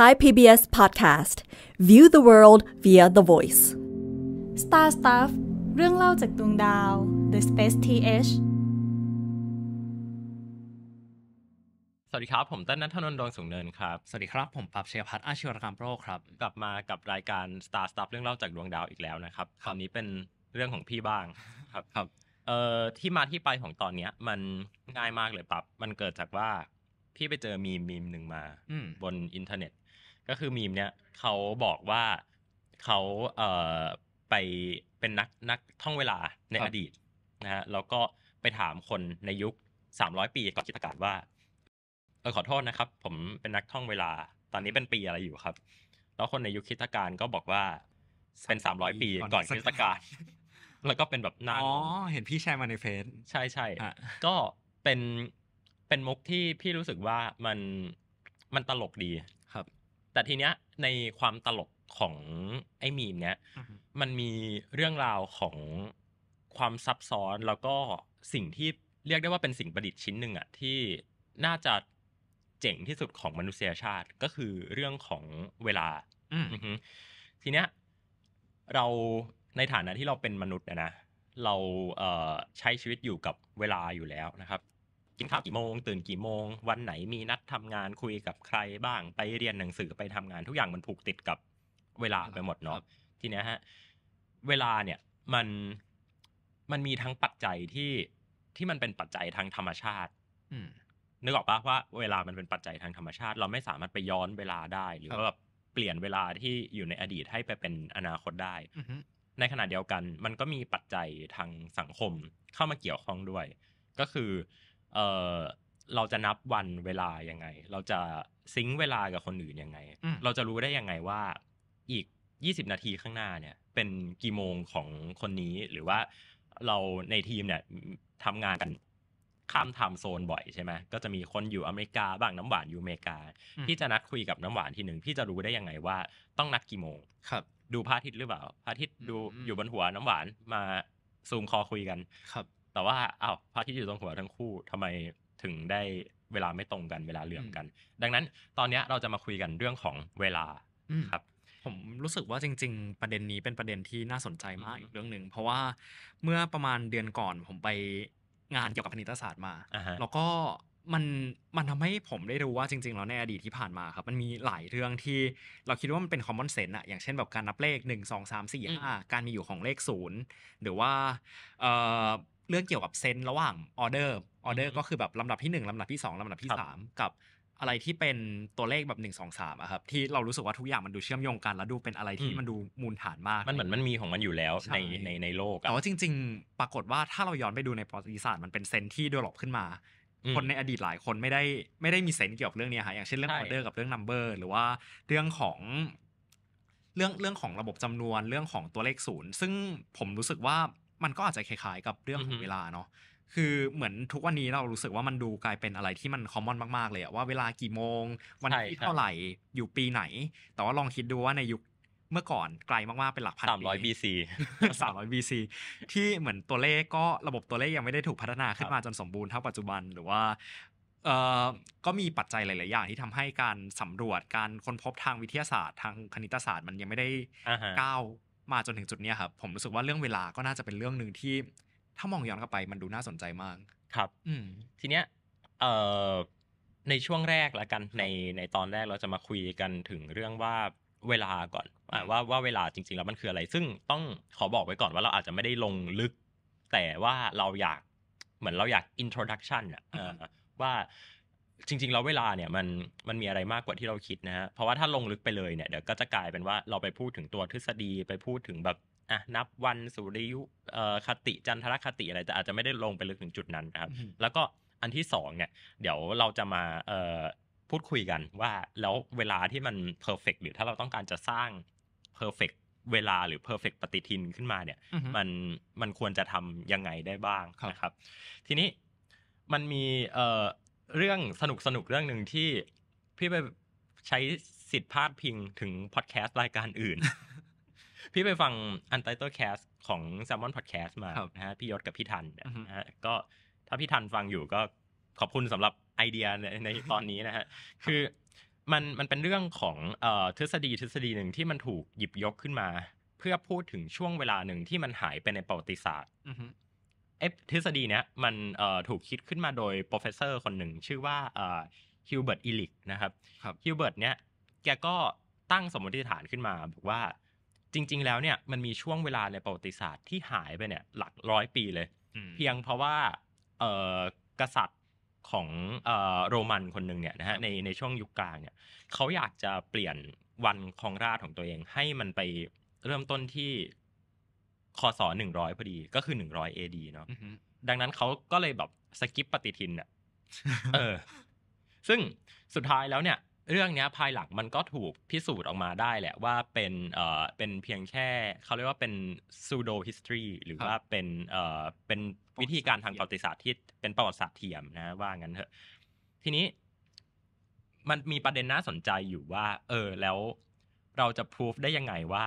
Thai PBS Podcast View the world via the voice Star Stuff เรื่องเล่าจากดวงดาว The Space TH สวัสดีครับ ผมต้นนัทนนท์ดวงสูงเนิน ครับ สวัสดีครับ ผมปรับเชียพัฒน์อาชีวรกรรมโรคครับ กลับ มา กับ รายการ Star Stuff เรื่องเล่าจากดวงดาว อีกแล้ว นะครับ คราวนี้ เป็น เรื่อง ของ พี่ บ้าง ครับครับเอ่อที่ มา ที่ ไป ของ ตอน เนี้ย มัน ง่าย มาก เลย ปับมัน เกิด จาก ว่า พี่ ไป เจอ มีมีมหนึ่งมา บน อินเทอร์เน็ตก็คือมีมเนี่ยเขาบอกว่าเขาเอ่อไปเป็นนักนักท่องเวลาในอดีตนะฮะแล้วก็ไปถามคนในยุค300ปีก่อนจิตกาลว่าเออขอโทษนะครับ ผมเป็นนักท่องเวลา ตอนนี้เป็นปีอะไรอยู่ครับ แล้วคนในยุคคิตการก็บอกว่าเป็น300ปีก่อนคิตการแล้วก็เป็นแบบนานอ๋อเห็นพี่แชร์มาในเฟซใช่ใช่ก็เป็นเป็นมุกที่พี่รู้สึกว่ามันมันตลกดีแต่ทีเนี้ยในความตลกของไอ้มีมเนี้ยมันมีเรื่องราวของความซับซ้อนแล้วก็สิ่งที่เรียกได้ว่าเป็นสิ่งประดิษฐ์ชิ้นหนึ่งอะที่น่าจะเจ๋งที่สุดของมนุษยชาติก็คือเรื่องของเวลาทีเนี้ย เราในฐานะที่เราเป็นมนุษย์นะเราใช้ชีวิตอยู่กับเวลาอยู่แล้วนะครับกินข้าวกี่โมงตื่นกี่โมง วันไหนมีนัดทำงานคุยกับใครบ้าง ไปเรียนหนังสือไปทำงาน ทุกอย่างมันผูกติดกับ เวลาไปหมดเนาะทีเนี้ยฮะ เวลาเนี่ยมันมันมีทั้งปัจจัยที่ที่มันเป็นปัจจัยทางธรรมชาตินึกออกปะว่า เวลา มันเป็นปัจจัยทางธรรมชาติ เราไม่สามารถไปย้อนเวลาได้ หรือว่าแบบเปลี่ยนเวลาที่อยู่ในอดีตให้ไปเป็นอนาคตได้ในขณะเดียวกัน มันก็มีปัจจัยทางสังคมเข้ามาเกี่ยวข้องด้วย ก็คือเออเราจะนับวันเวลายังไง เราจะซิงเวลากับคนอื่นยังไง เราจะรู้ได้ยังไงว่า อีก20นาทีข้างหน้าเนี่ย เป็นกี่โมงของคนนี้หรือว่า เราในทีมเนี่ยทำงานกันข้ามไทม์โซนบ่อยใช่ไหมก็จะมีคนอยู่อเมริกาบ้างน้ำหวานอยู่อเมริกาพี่จะนัดคุยกับน้ำหวานทีหนึ่งพี่จะรู้ได้ยังไงว่า ต้องนัดกี่โมง ครับ ดูพระอาทิตย์หรือเปล่าพระอาทิตย์ดูอยู่บนหัวน้ำหวานมาซูมคอคุยกันครับแต่ว่าอ้าวพระอาทิตย์อยู่ตรงหัวทั้งคู่ทำไมถึงได้เวลาไม่ตรงกันเวลาเหลื่อมกัน ดังนั้นตอนนี้เราจะมาคุยกันเรื่องของเวลาครับ ผมรู้สึกว่าจริง ๆ ประเด็นนี้เป็นประเด็นที่น่าสนใจมากอีกเรื่องหนึ่งเพราะว่าเมื่อประมาณเดือนก่อนผมไปงานเกี่ยวกับคณิตศาสตร์มา แล้วก็มันมันทำให้ผมได้รู้ว่าจริงๆแล้วในอดีตที่ผ่านมาครับ มันมีหลายเรื่องที่เราคิดว่ามันเป็นคอมมอนเซนต์อะอย่างเช่นแบบการนับเลข1 2 3 4 5การมีอยู่ของเลขศูนย์หรือว่าเรื่องเกี่ยวกับเซนระหว่างออเดอร์ออเดอร์ก็คือแบบลำดับที่ 1ลำดับที่ 2ลำดับที่3กับอะไรที่เป็นตัวเลขแบบ1นึ่งสองสามอะครับที่เรารู้สึกว่าทุกอย่างมันดูเชื่อมโยงกัน แล้วดูเป็นอะไรที่มันดูมูลฐานมากมันเหมือนมันมีของมันอยู่แล้วในในในโลกแต่ว่าจริง ๆ ปรากฏว่าถ้าเราย้อนไปดูในประวัติศาสตร์มันเป็นเซนที่ดรอปขึ้นมา คนในอดีตหลายคนไม่ได้ไม่ได้มีเซนเกี่ยวกับเรื่องนี้ฮะอย่างเช่นเรื่องออเดอร์กับเรื่องนัมเบอร์หรือว่าเรื่องของเรื่องเรื่องของระบบจำนวนเรื่องของตัวเลขศูนย์ซึ่งผมรู้สึกว่ามันก็อาจจะคล้ายๆกับเรื่องของเวลาเนาะ คือเหมือนทุกวันนี้เรารู้สึกว่ามันดูกลายเป็นอะไรที่มันคอมมอนมากๆเลยอะว่าเวลากี่โมง วันที่เท่าไหร่อยู่ปีไหน แต่ว่าลองคิดดูว่าในยุคเมื่อก่อนไกลมากๆเป็นหลักพันปีสามร้อยบีซีสามร้อยบีซีที่เหมือนตัวเลขก็ระบบตัวเลขยังไม่ได้ถูกพัฒนาขึ้นมาจนสมบูรณ์เท่าปัจจุบันหรือว่าเอ่อก็มีปัจจัยหลายๆอย่างที่ทำให้การสำรวจการค้นพบทางวิทยาศาสตร์ทางคณิตศาสตร์มันยังไม่ได้ก้าวมาจนถึงจุดนี้ครับผมรู้สึกว่าเรื่องเวลาก็น่าจะเป็นเรื่องหนึ่งที่ถ้ามองย้อนกลับไปมันดูน่าสนใจมากครับ อืม ทีเนี้ย เอ่อในช่วงแรกละกันในในตอนแรกเราจะมาคุยกันถึงเรื่องว่าเวลาก่อนว่าว่าเวลาจริงๆแล้วมันคืออะไร ซึ่งต้องขอบอกไว้ก่อนว่าเราอาจจะไม่ได้ลงลึก แต่ว่าเราอยากเหมือนเราอยากอินโทรดักชันอะว่าจริงๆแล้วเวลาเนี่ยมันมันมีอะไรมากกว่าที่เราคิดนะฮะเพราะว่าถ้าลงลึกไปเลยเนี่ย เดี๋ยวก็จะกลายเป็นว่าเราไปพูดถึงตัวทฤษฎีไปพูดถึงแบบอ่ะนับวันสุริยุคติจันทรคติอะไร แต่อาจจะไม่ได้ลงไปลึกถึงจุดนั้นนะครับ แล้วก็อันที่สองเนี่ยเดี๋ยวเราจะมาพูดคุยกันว่าแล้วเวลาที่มันเพอร์เฟกหรือถ้าเราต้องการจะสร้างเพอร์เฟกเวลาหรือเร์เฟกต์ปฏิทินขึ้นมา เนี่ย มันมันควรจะทำยังไงได้บ้างนะครับ ทีนี้มันมีเอ่อเรื่องสนุกสนุกเรื่องหนึ่งที่พี่ไปใช้สิทธิ์พาดพิงถึงพอดแคสต์รายการอื่นพี่ไปฟังอันไตเติลแคสของ s ซ l m o n Podcast มานะฮะพี่ยศกับพี่ทันนะฮะก็ถ้าพี่ทันฟังอยู่ก็ขอบคุณสำหรับไอเดียในตอนนี้นะฮะคือมันมันเป็นเรื่องของทฤษฎีทฤษฎีหนึ่งที่มันถูกหยิบยกขึ้นมา เพื่อพูดถึงช่วงเวลาหนึ่งที่มันหายไปในประวัติศาสตร์เอทฤษฎีเนี้ยมันถูกคิดขึ้นมาโดยโปรเฟสเซอร์คนหนึ่งชื่อว่าฮิวเบิร์ตอิลิกนะครับฮิวเบิร์ตเนี้ยแกก็ตั้งสมมติฐานขึ้นมาบอกว่าจริง ๆ แล้วเนี่ยมันมีช่วงเวลาในประวัติศาสตร์ที่หายไปเนี่ยหลักร้อยปีเลยเพียงเพราะว่ากษัตริย์ของโรมันคนหนึ่งเนี่ยนะฮะในในช่วงยุคกลางเนี่ยเขาอยากจะเปลี่ยนวันครองราชของตัวเองให้มันไปเริ่มต้นที่คศหนึ่งร้อยพอดี ก็คือหนึ่งร้อยเอดีเนาะดังนั้นเขาก็เลยแบบสกิปปฏิทินเนี่ยเออ ซึ่งสุดท้ายแล้วเนี่ย เรื่องนี้ภายหลังมันก็ถูกพิสูจน์ออกมาได้ แหละ ว่าเป็นเอ่อเป็นเพียงแค่เขาเรียกว่าเป็น pseudo history หรือว่าเป็น เอ่อเป็นวิธีการทางประวัติศาสตร์ที่เป็นประวัติศาสตร์เทียม นะ ว่างั้นเถอะทีนี้ มันมีประเด็นน่าสนใจอยู่ว่า เออแล้วเราจะพิสูจได้ยังไงว่า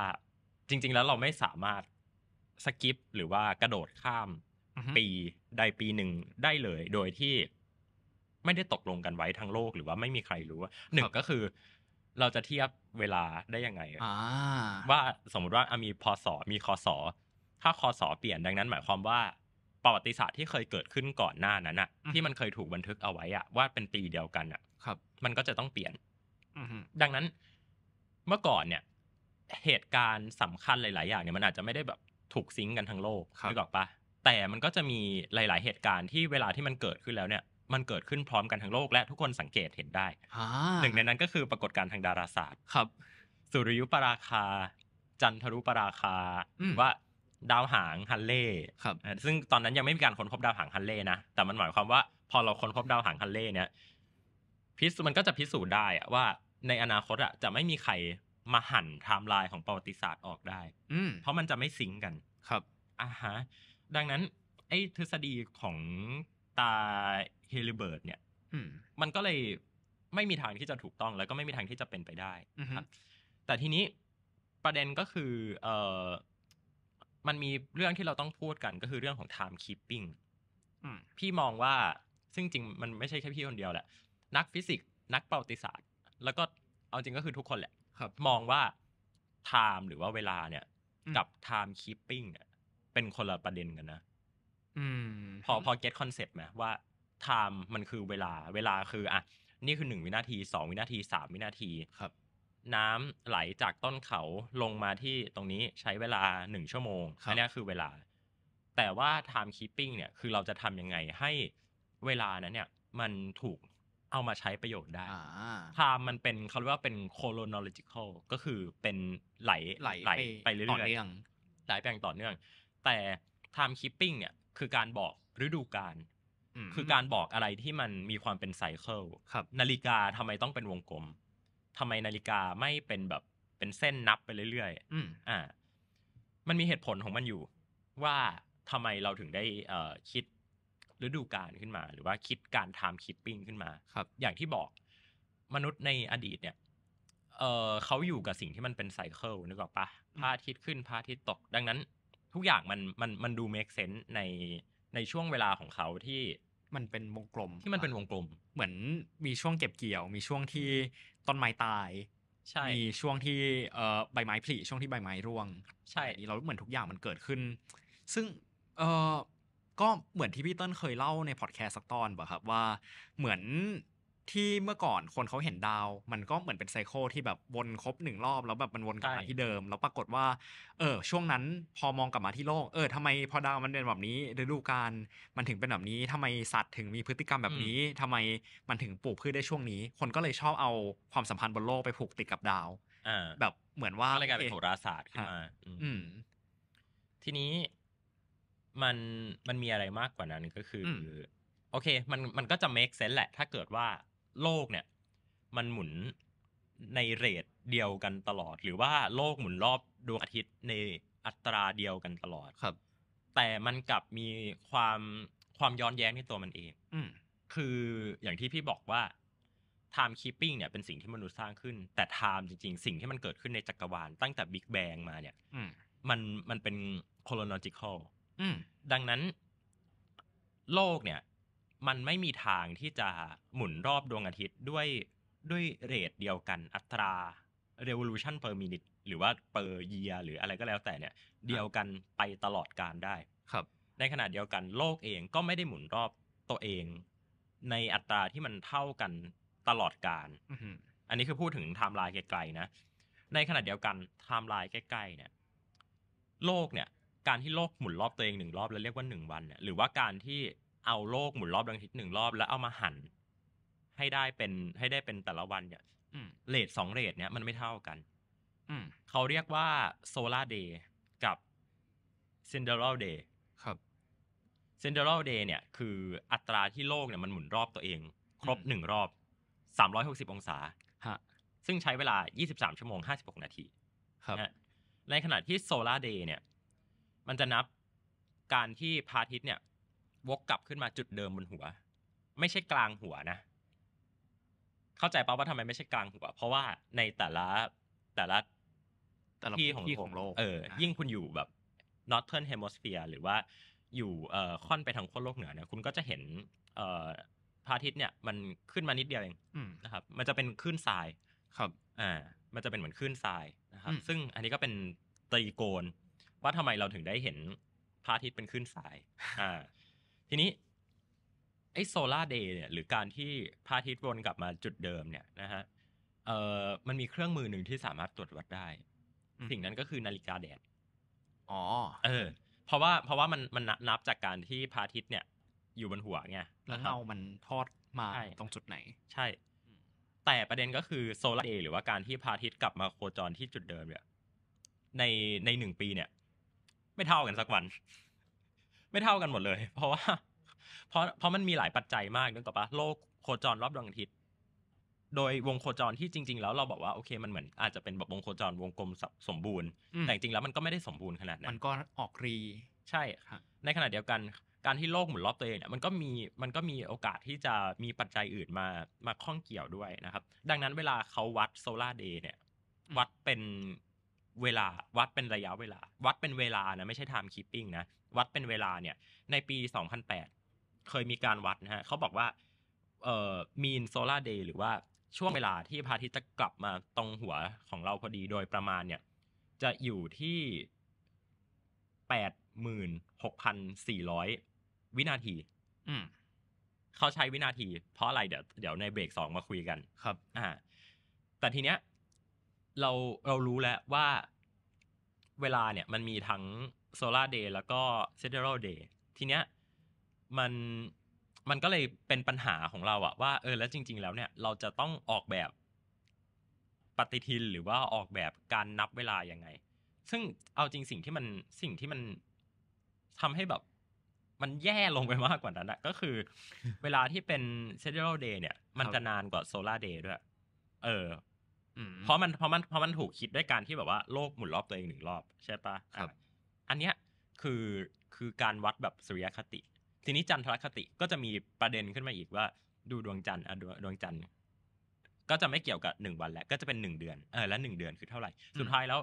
จริง ๆ แล้วเราไม่สามารถสกิปหรือว่ากระโดดข้าม ปีใดปีหนึ่งได้เลย โดยที่ไม่ได้ตกลงกันไว้ทั้งโลกหรือว่าไม่มีใครรู้หนึ่งก็คือ เราจะเทียบเวลาได้ยังไงว่าสมมติว่ามีพศมีคศถ้าคศเปลี่ยนดังนั้น หมายความว่าประวัติศาสตร์ที่เคยเกิดขึ้นก่อนหน้านั้นอะที่มันเคยถูกบันทึกเอาไว้อะว่าเป็นปีเดียวกันอะครับ มันก็จะต้องเปลี่ยนดังนั้นเมื่อก่อนเนี่ย เหตุการณ์สำคัญหลาย ๆ อย่างเนี่ยมันอาจจะไม่ได้แบบถูกซิงกันทั้งโลกนึกออกปะแต่มันก็จะมีหลาย ๆ เหตุการณ์ที่เวลาที่มันเกิดขึ้นแล้วเนี่ย มันเกิดขึ้นพร้อมกันทั้งโลกและ ทุกคนสังเกตเห็นได้หนึ่งในนั้นก็คือปรากฏการณ์ทางดาราศาสตร์ ครับสุริยุปราคา จันทรุปราคาว่า ดาวหางฮันเล่ครับ ซึ่งตอนนั้นยังไม่มีการค้นพบดาวหางฮันเล่นะ แต่มันหมายความว่า พอเราค้นพบดาวหางฮันเล่เนี่ย พิสมันก็จะพิสูจน์ได้ว่าในอนาคตอะจะไม่มีใครมาหั่นไทม์ไลน์ของประวัติศาสตร์ออกได้ อืเพราะมันจะไม่ซิงกัน ครับอ่าฮะดังนั้น ไอ้ทฤษฎีของตาเฮลิเบิร์ตเนี่ยมันก็เลยไม่มีทางที่จะถูกต้อง แล้วก็ไม่มีทางที่จะเป็นไปได้ครับ แต่ทีนี้ประเด็นก็คือเออมันมีเรื่องที่เราต้องพูดกันก็คือเรื่องของ time keeping พี่มองว่า ซึ่งจริงมันไม่ใช่แค่พี่คนเดียวแหละ นัก ฟิสิกส์นักประวัติศาสตร์ แล้วก็เอาจริงก็คือทุกคนแหละครับมองว่าไทม์หรือว่าเวลาเนี่ย กับไทม์คีปปิ้งเนี่ย เป็นคนละประเด็นกันนะพอพอเก็ตคอนเซ็ปต์ไหมว่าไทม์มันคือเวลาเวลาคืออ่ะนี่คือหนึ่งวินาทีสองวินาทีสามวินาทีครับ น้ำไหลจากต้นเขาลงมาที่ตรงนี้ใช้เวลาหนึ่งชั่วโมงอันนี้คือเวลา แต่ว่าไทม์คีปปิ้งเนี่ยคือเราจะทำยังไงให้เวลานั้น เนี่ย มันถูกเอามาใช้ประโยชน์ได้พามมันเป็นเขาเรียกว่าเป็น chronological ก็คือเป็นไหลไหลไปเรื่อยๆไหลไปอย่างต่อเนื่อง แต่ time keeping เนี่ยคือการบอกฤดูกาลคือการบอกอะไรที่มันมีความเป็นไซเคิลนาฬิกาทำไมต้องเป็นวงกลม ทำไมนาฬิกาไม่เป็นแบบเป็นเส้นนับไปเรื่อยๆอ่า มันมีเหตุผลของมันอยู่ ว่าทำไมเราถึงได้คิดฤดูกาลขึ้นมาหรือว่าคิดการทำคิปปิ้งขึ้นมา ครับ อย่างที่บอกมนุษย์ในอดีตเนี่ยเออเขาอยู่กับสิ่งที่มันเป็นไซเคิลนึกออกปะพระอาทิตย์ขึ้นพระอาทิตย์ตกดังนั้น ทุกอย่างมันมันมันดูเมคเซนส์ในในช่วงเวลาของเขาที่มันเป็นวงกลม ที่มันเป็นวงกลมเหมือนมีช่วงเก็บเกี่ยวมีช่วงที่ต้นไม้ตาย ใช่มีช่วงที่เอ่อใบไม้ผลิช่วงที่ใบไม้ร่วง ใช่เราเหมือนทุกอย่างมันเกิดขึ้น ซึ่งเอ่อก็เหมือนที่พี่ต้นเคยเล่าในพอดแคสต์สักตอนบ่ครับว่าเหมือนที่เมื่อก่อนคนเขาเห็นดาว มันก็เหมือนเป็นไซโคที่แบบวนครบหนึ่งรอบ แล้วแบบมันวนกลับมาที่เดิม แล้วปรากฏว่า เออ ช่วงนั้น พอมองกลับมาที่โลกเออทำไมพอดาวมันเป็นแบบนี้ฤดูกาลมันถึงเป็นแบบนี้ ทำไมสัตว์ถึงมีพฤติกรรมแบบนี้ ทำไมมันถึงปลูกพืชได้ช่วงนี้ คนก็เลยชอบเอาความสัมพันธ์บนโลกไปผูกติดกับดาวแบบเหมือนว่าอะไรกันเป็นโหราศาสตร์ขึ้นมาทีนี้มัน มันมีอะไรมากกว่านั้นก็คือ โอเค มัน มันก็จะ make sense แหละ ถ้าเกิดว่าโลกเนี่ย มันหมุนในเรทเดียวกันตลอด หรือว่าโลกหมุนรอบดวงอาทิตย์ในอัตราเดียวกันตลอด ครับ แต่มันกลับมีความ ความย้อนแย้งในตัวมันเองอคือ อย่างที่พี่บอกว่า time keeping เนี่ย เป็นสิ่งที่มนุษย์สร้างขึ้น แต่ time จริงๆสิ่งที่มันเกิดขึ้นในจักรวาล ตั้งแต่ Big Bang มาเนี่ยมัน มันเป็น chronological อืม ดังนั้น โลกเนี่ยมันไม่มีทางที่จะหมุนรอบดวงอาทิตย์ด้วยด้วยเรทเดียวกัน อัตรา revolution per minute หรือว่า per year หรืออะไรก็แล้วแต่เนี่ย เดียวกันไปตลอดการได้ ครับ ในขณะเดียวกันโลกเองก็ไม่ได้หมุนรอบตัวเอง ในอัตราที่มันเท่ากันตลอดการอันนี้คือพูดถึงไทม์ไลน์ไกลๆนะในขณะเดียวกันไทม์ไลน์ใกล้ๆเนี่ยโลกเนี่ยการที่โลกหมุนรอบตัวเองหนึ่งรอบแล้วเรียกว่าหนึ่งวันเนี่ยหรือว่าการที่เอาโลกหมุนรอบดวงอาทิตย์หนึ่งรอบ แล้วเอามาหัน ให้ได้เป็นให้ได้เป็นแต่ละวันเนี่ยเลทสองเลทเนี่ย มันไม่เท่ากันเขาเรียกว่าโซลาร์เดย์กับเซนเดอร์ลเดย์ครับเซนเดอร์ลเดย์เนี่ย คืออัตราที่โลกเนี่ยมันหมุนรอบตัวเอง ครบหนึ่งรอบสามร้อยหกสิบองศาฮะซึ่งใช้เวลายี่สสบามชั่วโมงห้าสิหกนาที ครับในขณะที่โซลาร์เดย์เนี่ยมันจะนับการที่พระอาทิตย์เนี่ย วกกลับขึ้นมาจุดเดิมบนหัวไม่ใช่กลางหัวนะเข้าใจป่าว่าทำไมไม่ใช่กลางหัวเพราะว่าในแต่ละแต่ละแต่ละที่ของโลกเออ ยิ่งคุณอยู่แบบ northern hemisphere หรือว่าอยู่เอ่อค่อนไปทางขั้วโลกเหนือเนี่ยคุณก็จะเห็น เอ่อพระอาทิตย์เนี่ย มันขึ้นมานิดเดียวเองนะครับ มันจะเป็นคลื่นทราย ครับอ่ามันจะเป็นเหมือนคลื่นทรายนะครับซึ่งอันนี้ก็เป็นตรีโกณว่าทำไมเราถึงได้เห็นพระอาทิตย์เป็นขึ้นสาย อ่า ทีนี้ ไอ้โซลาร์เดย์เนี่ยหรือการที่พระอาทิตย์วนกลับมาจุดเดิมเนี่ยนะฮะเอ่อมันมีเครื่องมือหนึ่งที่สามารถตรวจวัดได้สิ่งนั้นก็คือนาฬิกาแดด อ๋อ เออ เพราะว่า เพราะว่ามันมันนับจากการที่พระอาทิตย์เนี่ย อยู่บนหัวไง แล้วเงามันทอดมาตรงจุดไหน ใช่ แต่ประเด็นก็คือโซลาร์เดย์หรือว่าการที่พระอาทิตย์กลับมาโคจรที่จุดเดิมเนี่ย ในในหนึ่งปีเนี่ยไม่เท่ากันสักวัน ไม่เท่ากันหมดเลย เพราะว่า เพราะเพราะมันมีหลายปัจจัยมากนึกออกปะโลกโคจรรอบดวงอาทิตย์โดยวงโคจรที่จริงๆ แล้วเราบอกว่าโอเคมันเหมือนอาจจะเป็นแบบวงโคจรวงกลมสมบูรณ์แต่จริงๆแล้วมันก็ไม่ได้สมบูรณ์ขนาดนั้นมันก็ออกรีใช่ในขณะเดียวกันการที่โลกหมุนรอบตัวเองเนี่ยมันก็มีมันก็มีโอกาสที่จะมีปัจจัยอื่นมามาข้องเกี่ยวด้วยนะครับ ดังนั้นเวลาเขาวัดโซลาร์เดย์เนี่ย วัดเป็นเวลาวัดเป็นระยะเวลา วัดเป็นเวลานะไม่ใช่ time keeping นะวัดเป็นเวลาเนี่ย ในปี 2008 เคยมีการวัดนะฮะเขาบอกว่า เอ่อ mean solar day หรือว่าช่วงเวลาที่พระอาทิตย์จะกลับมาตรงหัวของเราพอดีโดยประมาณเนี่ย จะอยู่ที่แปดหมื่นหกพันสี่ร้อยวินาที อืมเขาใช้วินาทีเพราะอะไรเดี๋ยวเดี๋ยวในเบรกสองมาคุยกันครับอ่าแต่ทีเนี้ยเราเรารู้แล้วว่าเวลาเนี่ยมันมีทั้งโซลาร์เดย์แล้วก็เซเดอรัลเดย์ทีเนี้ยมันมันก็เลยเป็นปัญหาของเราอะว่า เออ แล้วจริง ๆ แล้ว เนี่ย เราจะต้องออกแบบปฏิทินหรือว่าออกแบบการนับเวลายังไง ซึ่งเอาจริงสิ่งที่มันสิ่งที่มันทำให้แบบ มันแย่ลงไปมากกว่านั้นอะก็คือเวลาที่เป็นเซเดอรัลเดย์เนี่ยมันจะนานกว่าโซลาร์เดย์ด้วย เออเพราะมันเพราะมันเพราะมันถูกคิดด้วยการที่แบบว่าโลกหมุนรอบตัวเองหนึ่งรอบใช่ปะอันเนี้ยคือคือการวัดแบบสุริยคติ ทีนี้จันทรคติก็จะมีประเด็นขึ้นมาอีกว่า ดูดวงจันทร์ดวงดวงจันทร์ก็จะไม่เกี่ยวกับหนึ่งวันแล้วก็จะเป็นหนึ่งเดือนเออแล้วหนึ่งเดือนคือเท่าไหร่ สุดท้ายแล้ว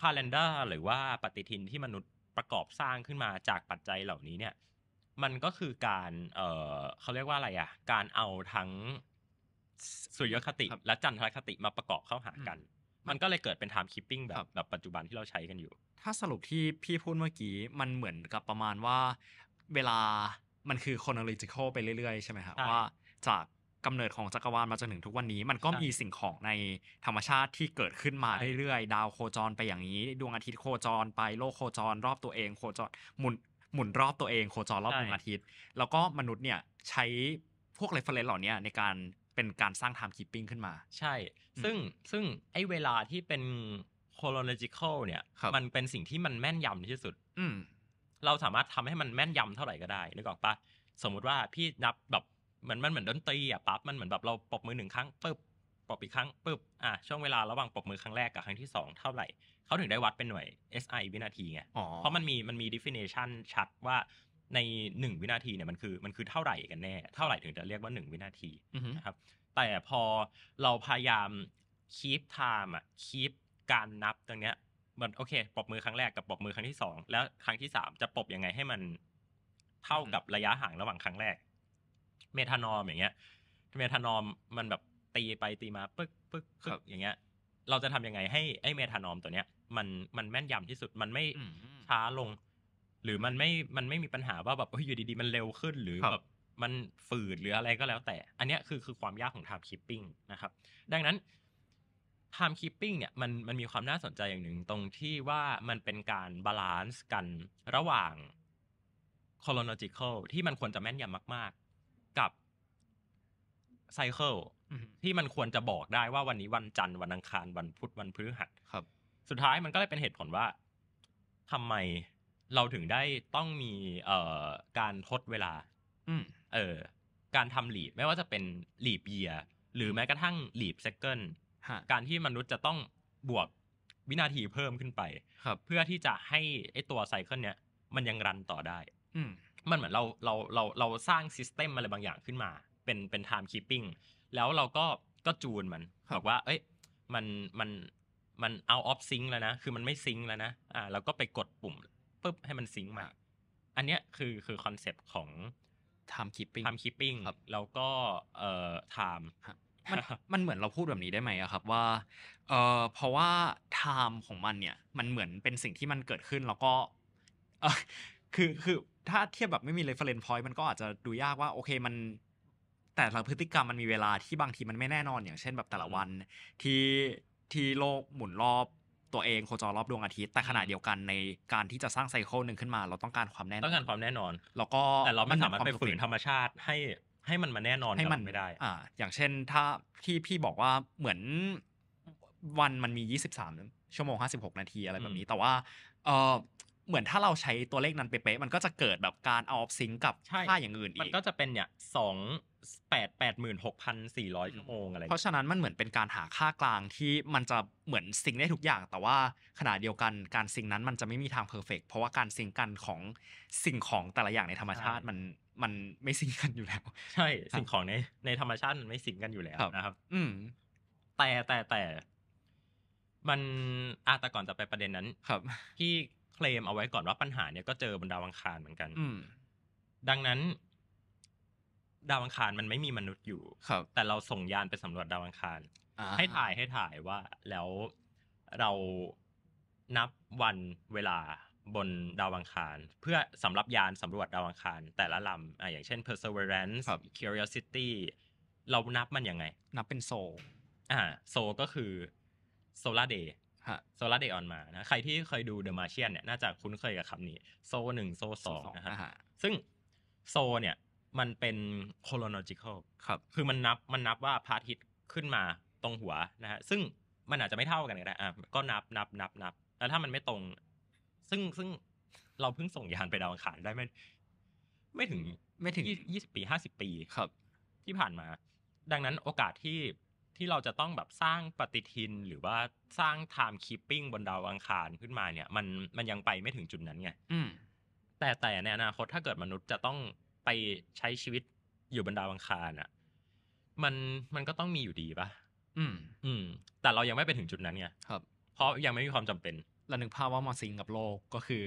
คาล endar หรือว่าปฏิทินที่มนุษย์ประกอบสร้างขึ้นมาจากปัจจัยเหล่านี้เนี่ยมันก็คือการเออเขาเรียกว่าอะไร อ่ะ การเอาทั้งสุริยคติ และจันทรคติมาประกอบเข้าหากัน มันก็เลยเกิดเป็นไทม์คิปปิ้งแบบแบบปัจจุบันที่เราใช้กันอยู่ ถ้าสรุปที่พี่พูดเมื่อกี้มันเหมือนกับประมาณว่าเวลามันคือ chronological ไปเรื่อยๆใช่ไหมครับว่าจากกำเนิดของจักรวาลมาจนถึงทุกวันนี้ มันก็มีสิ่งของในธรรมชาติที่เกิดขึ้นมาเรื่อยๆดาวโคจรไปอย่างนี้ดวงอาทิตย์โคจรไปโลกโคจรรอบตัวเองโคจรหมุนหมุนรอบตัวเอง โคจรรอบดวงอาทิตย์ แล้วก็มนุษย์เนี่ยใช้พวกเรฟเฟลเลนเหล่านี้ในการเป็นการสร้างไทม์คิปปิ้งขึ้นมา ใช่ซึ่งซึ่งไอ้เวลาที่เป็น chronological เนี่ยมันเป็นสิ่งที่มันแม่นยำที่สุด อืเราสามารถทำให้มันแม่นยำเท่าไหร่ก็ได้นึกออกปะสมมุติว่าพี่นับแบบเหมือนมันเหมือนดนตรีอ่ะปั๊บมันเหมือนแบบเราปรบมือหนึ่งครั้งปึ๊บปรบอีกครั้งปึ๊บอ่ะช่วงเวลาระหว่างปรบมือครั้งแรกกับครั้งที่สองเท่าไหร่เขาถึงได้วัดเป็นหน่วย SI วินาทีไงเพราะมันมีมันมี definition ชัดว่าใน1วินาทีเนี่ยมันคือมันคือเท่าไหร่กันแน่เท่าไหร่ถึงจะเรียกว่า1วินาทีนะครับ แต่พอเราพยายามคีฟไทม์อ่ะคีฟการนับตรงเนี้ยมันโอเคปรบมือครั้งแรกกับปรบมือครั้งที่2แล้วครั้งที่3จะปรบยังไงให้มันเท่ากับระยะห่างระหว่างครั้งแรก เมทานอมอย่างเงี้ย เมทานอมมันแบบตีไปตีมาปึ๊กปึ๊กปึ๊กอย่างเงี้ย เราจะทำยังไง ให้ไอเมทานอมตัวเนี้ยมันมันแม่นยำที่สุดมันไม่ช้าลงหรือมันไม่ มันไม่มีปัญหาว่าแบบอยู่ดีๆมันเร็วขึ้นหรือแบบมันฝืดหรืออะไรก็แล้วแต่ อันนี้คือคือความยากของ time keeping นะครับ ดังนั้น time keeping เนี่ยมันมันมีความน่าสนใจอย่างหนึ่ง ตรงที่ว่ามันเป็นการบาลานซ์กันระหว่าง chronological ที่มันควรจะแม่นยำมาก ๆ กับ cycle ที่มันควรจะบอกได้ว่าวันนี้วันจันทร์วันอังคารวันพุธวันพฤหัสครับ สุดท้ายมันก็เลยเป็นเหตุผลว่าทำไมเราถึงได้ต้องมีเอ่อการทดเวลาเออการทำหลีบไม่ว่าจะเป็นหลีบเยียหรือแม้กระทั่งหลีบเซกเกิลการที่มนุษย์จะต้องบวกวินาทีเพิ่มขึ้นไปเพื่อที่จะให้ไอตัวไซเคิลเนี้ยมันยังรันต่อได้มันเหมือนเราเราเราเราสร้างซิสเต็มอะไรบางอย่างขึ้นมา เป็นเป็นไทม์คีปปิ้งแล้วเราก็ก็จูนมันบอกว่า เอ้ยมันมันมันเอาออฟซิงแล้วนะคือมันไม่ซิงแล้วนะอ่าเราก็ไปกดปุ่มปุ๊บให้มันซิง์มา อันเนี้ยคือคือคอนเซปต์ของ time keeping time keeping แล้วก็ เอ่อ time มันมันเหมือนเราพูดแบบนี้ได้ไหมครับว่า เออเพราะว่า time ของมันเนี่ย มันเหมือนเป็นสิ่งที่มันเกิดขึ้นแล้วก็ คือคือถ้าเทียบแบบไม่มี reference point มันก็อาจจะดูยากว่าโอเคมัน แต่ละพฤติกรรมมันมีเวลาที่บางทีมันไม่แน่นอนอย่างเช่นแบบแต่ละวันที่ที่โลกหมุนรอบตัวเอง โคจรรอบดวงอาทิตย์ แต่ขณะเดียวกันในการที่จะสร้างไซเคิลหนึ่งขึ้นมา เราต้องการความแน่นอน ต้องการความแน่นอน แล้วก็ แต่เราไม่สามารถไปฝืนธรรมชาติให้ให้มันมาแน่นอนให้มันไม่ได้อ่าอย่างเช่นถ้าที่พี่บอกว่าเหมือนวันมันมี 23 ชั่วโมง 56 นาทีอะไรแบบนี้ แต่ว่า เออเหมือนถ้าเราใช้ตัวเลขนั้นเป๊ะๆมันก็จะเกิดแบบการเอาซิงกับค่าอย่างอื่นอีก มันก็จะเป็นเนี่ยสองแปดแปดหมื่นหกพันสี่ร้อยชั่วโมงอะไร เพราะฉะนั้นมันเหมือนเป็นการหาค่ากลางที่มันจะเหมือนซิงได้ทุกอย่าง แต่ว่าขณะเดียวกันการซิงนั้น มันจะไม่มีทางเพอร์เฟกเพราะว่าการซิงกันของสิ่งของแต่ละอย่างในธรรมชาติมันมันไม่ซิงกันอยู่แล้วใช่สิ่งของในในธรรมชาติมันไม่ซิงกันอยู่แล้วนะครับ อืมแต่แต่แต่มันอาแต่ก่อนจะไปประเด็นนั้น ครับ ที่เคลมเอาไว้ก่อนว่าปัญหาเนี่ยก็เจอบนดาวอังคารเหมือนกันดังนั้นดาวอังคารมันไม่มีมนุษย์อยู่ครับ แต่เราส่งยานไปสำรวจดาวอังคาร ให้ถ่ายให้ถ่ายว่าแล้วเรา นับวันเวลาบนดาวอังคาร เพื่อสำหรับยานสำรวจดาวอังคาร แต่ละลำอ่ะอย่างเช่น perseverance curiosity เรานับมันยังไง นับเป็นโซลอ่าโซก็คือ solar day ฮะ solar day on มานะใครที่เคยดู the martian เนี่ย น่าจะคุ้นเคยกับคำนี้โซหนึ่งโซสองนะฮะ ซึ่งโซเนี่ยมันเป็น chronological ครับ คือมันนับมันนับว่าพาร์ทฮิตขึ้นมาตรงหัว นะฮะ ซึ่งมันอาจจะไม่เท่ากันก็ได้อ่ะก็นับนับนับนับแล้วถ้ามันไม่ตรง ซึ่งซึ่งเราเพิ่งส่งยานไปดาวอังคารได้ไม่ ไม่ถึงไม่ถึงยี่สิบปีห้าสิบปี ครับ ที่ผ่านมา ดังนั้นโอกาสที่ที่เราจะต้องแบบสร้างปฏิทินหรือว่าสร้างไทม์คีปปิ้งบนดาวอังคารขึ้นมาเนี่ย มันมันยังไปไม่ถึงจุดนั้นไงแต่แต่ในอนาคตถ้าเกิดมนุษย์จะต้องไปใช้ชีวิตอยู่บนดาวังคารอ่ะมันมันก็ต้องมีอยู่ดีปะอืม อืม แต่เรายังไม่ไปถึงจุดนั้นไงครับ เพราะยังไม่มีความจำเป็นเรานึกภาพว่ามาซิงกับโลกก็คือ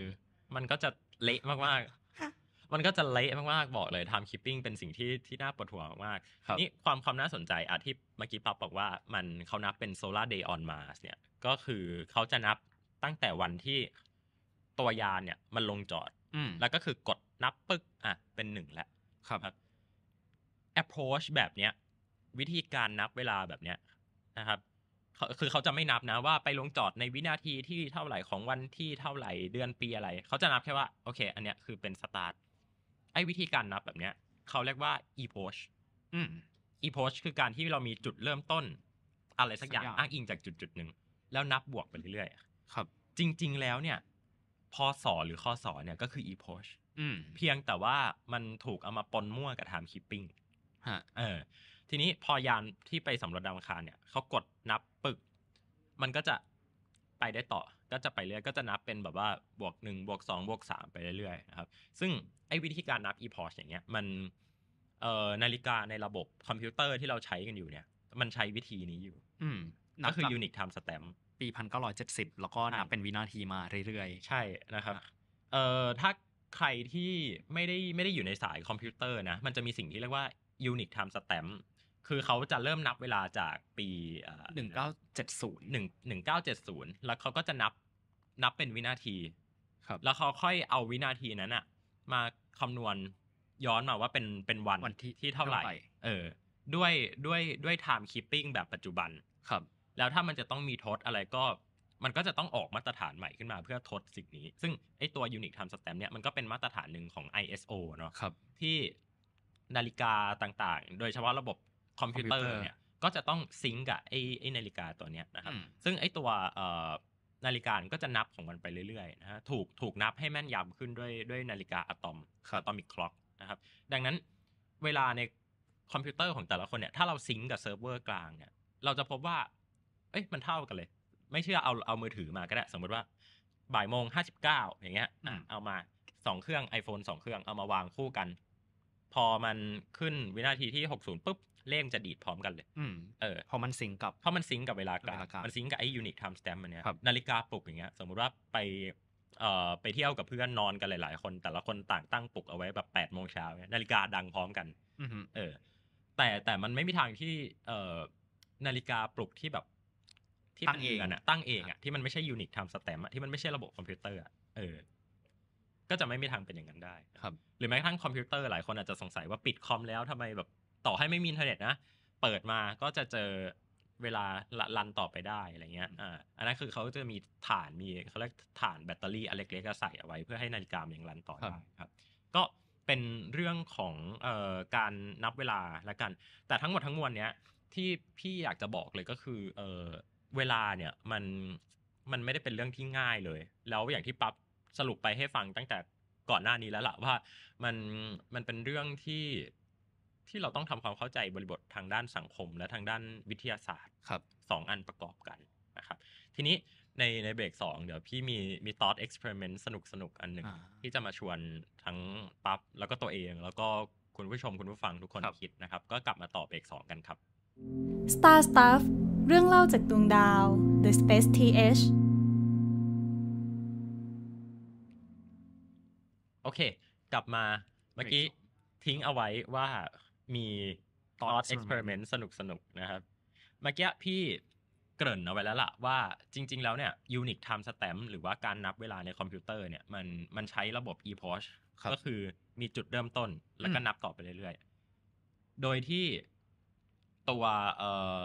มันก็จะเละมากๆมันก็จะเละมากๆบอกเลยทำคิปปิ้งเป็นสิ่งที่ที่น่าปวดหัวมากนี่ความความน่าสนใจอทะที่เมื่อกี้ปั๊บบอกว่า มันเขานับเป็นโซลาร์เดย์ออนมาสเนี่ย ก็คือเขาจะนับตั้งแต่วันที่ตัวยานเนี่ย มันลงจอดแล้วก็คือกดนับปึ๊กอ่ะ เป็นหนึ่งแล้วครับ approach แบบเนี้ยวิธีการนับเวลาแบบเนี้ยนะครับคือเขาจะไม่นับนะว่าไปลงจอดในวินาทีที่เท่าไหร่ของวันที่เท่าไหร่เดือนปีอะไรเขาจะนับแค่ว่า โอเค อันเนี้ยคือเป็นสตาร์ทไอ้วิธีการนับแบบเนี้ยเขาเรียกว่า epoch epoch คือการที่เรามีจุดเริ่มต้น อะไรสักอย่างอ้างอิงจากจุดจุดหนึ่งแล้วนับบวกไปเรื่อยๆครับจริง ๆ แล้วเนี่ยพอสอหรือข้อสอเนี่ยก็คือ epoch เพียงแต่ว่ามันถูกเอามาปนมั่วกับไทม์คีปปิ้ง ฮะ เออ ทีนี้พอยานที่ไปสำรวจดาวอังคารเนี่ย เขากดนับปึก มันก็จะไปได้ต่อ ก็จะไปเรื่อย ก็จะนับเป็นแบบว่าบวกหนึ่งบวกสองบวกสามไปเรื่อยๆนะครับ ซึ่งไอ้วิธีการนับอ e p o ชอย่างเงี้ยมันเอ่อนาฬิกาในระบบคอมพิวเตอร์ที่เราใช้กันอยู่ เนี่ย มันใช้วิธีนี้อยู่ อืมก็คือยูนิ u ไทม์ส s ต a m p ปีดสิบแล้วก็นับเป็นวินาทีมาเรื่อยๆ ใช่นะครับ เอ่อถ้าใครที่ไม่ได้ไม่ได้อยู่ในสายคอมพิวเตอร์นะมันจะมีสิ่งที่เรียกว่า u n i ิ u e Time Stamp คือเขาจะเริ่มนับเวลาจากปี1970 1 1970แล้วเขาก็จะนับนับเป็นวินาที ครับ แล้วเขาค่อยเอาวินาทีนั้นอะมาคำนวณย้อนมาว่าเป็นเป็นวันวันที่ที่เท่าไหร่เออ ด้วยด้วยด้วย time keeping แบบปัจจุบันครับ แล้วถ้ามันจะต้องมีทดอะไรก็มันก็จะต้องออกมาตรฐานใหม่ขึ้นมาเพื่อทดสิ่งนี้ ซึ่งไอตัว Unique Time Stamp เนี่ยมันก็เป็นมาตรฐานหนึ่งของ ISO เนาะครับ ที่นาฬิกาต่างๆ โดยเฉพาะระบบคอมพิวเตอร์เนี่ย ก็จะต้องซิงกับไอ้ไอ้นาฬิกาตัวเนี้ยนะครับ ซึ่งไอ้ตัวนาฬิกาก็จะนับของมันไปเรื่อยๆนะฮะถูกถูกนับให้แม่นยำขึ้นด้วยด้วยนาฬิกาอะตอมอะตอมิกคล็อกนะครับ ดังนั้นเวลาในคอมพิวเตอร์ของแต่ละคนเนี่ย ถ้าเราซิงกับเซิร์ฟเวอร์กลางเนี่ย เราจะพบว่า เอ้ยมันเท่ากันเลยไม่เชื่อเอาเอามือถือมาก็ได้ สมมติว่าบ่ายโมงห้าสิบเก้าอย่างเงี้ยเอามาสองเครื่อง iPhone สองเครื่องเอามาวางคู่กัน พอมันขึ้นวินาทีที่หกศูนย์ปุ๊บเลขจะดีดพร้อมกันเลยเออพอมันซิงกับ พอมันซิงกับเวลากลางมันซิงกับไอ้ยูนิคไทม์สแตมป์มันเนี้ยนาฬิกาปลุกอย่างเงี้ยสมมติว่าไป เอ่อ ไปเที่ยวกับเพื่อนนอนกันหลาย ๆ คนแต่ละคนต่างตั้งปลุกเอาไว้แบบแปดโมงเช้านาฬิกาดังพร้อมกันเออแต่แต่มันไม่มีทางที่เอ่อนาฬิกาปลุกที่แบบที่ตั้งเองอ่ะ ตั้งเองอ่ะ ที่มันไม่ใช่ยูนิคไทม์สแตมอะที่มันไม่ใช่ระบบคอมพิวเตอร์อะเออ ก็จะไม่มีทางเป็นอย่างนั้นได้ ครับหรือแม้กระทั่งคอมพิวเตอร์หลายคนอาจจะสงสัยว่าปิดคอมแล้วทำไมแบบต่อให้ไม่มีอินเทอร์เน็ตนะ เปิดมาก็จะเจอเวลาลันต่อไปได้อะไรเงี้ยอ่าอันนั้นคือเขาจะมีฐาน มีเขาเรียกฐานแบตเตอรี่อันเล็กๆใส่เอาไว้เพื่อให้นาฬิกามันยังลันต่อได้ครับ ก็เป็นเรื่องของเอ่อการนับเวลาละกัน แต่ทั้งหมดทั้งมวลเนี้ยที่พี่อยากจะบอกเลยก็คือ เอ่อเวลาเนี่ยมันมันไม่ได้เป็นเรื่องที่ง่ายเลย แล้วอย่างที่ปั๊บสรุปไปให้ฟังตั้งแต่ก่อนหน้านี้แล้วล่ะว่ามันมันเป็นเรื่องที่ที่เราต้องทำความเข้าใจบริบททางด้านสังคมและทางด้านวิทยาศาสตร์ครับสองอันประกอบกันนะครับ ทีนี้ในในเบรกสองเดี๋ยวพี่มีมีทอสเอ็กซ์เพร์เมนต์สนุกสนุกอันหนึ่งที่จะมาชวนทั้งปั๊บแล้วก็ตัวเอง แล้วก็คุณผู้ชมคุณผู้ฟังทุกคนคคิดนะครับก็กลับมาต่อเบรกสองกันครับ Star Stuff เรื่องเล่าจากดวงดาว The Space TH โอเค กลับมาเมื่อกี้ทิ้งเอาไว้ว่ามี t อ o เอ็ก experiment สนุกสนุกนะครับ เมื่อกี้พี่เกริ่นเอาไว้แล้วล่ะว่าจริงๆ แล้วเนี่ย u n i ิคไ time stamp หรือว่าการนับเวลาในคอมพิวเตอร์เนี่ยมันมันใช้ระบบ epoch ก็คือมีจุดเริ่มต้น แล้วก็นับต่อไปเรื่อยๆ โดยที่ตัวเอ่อ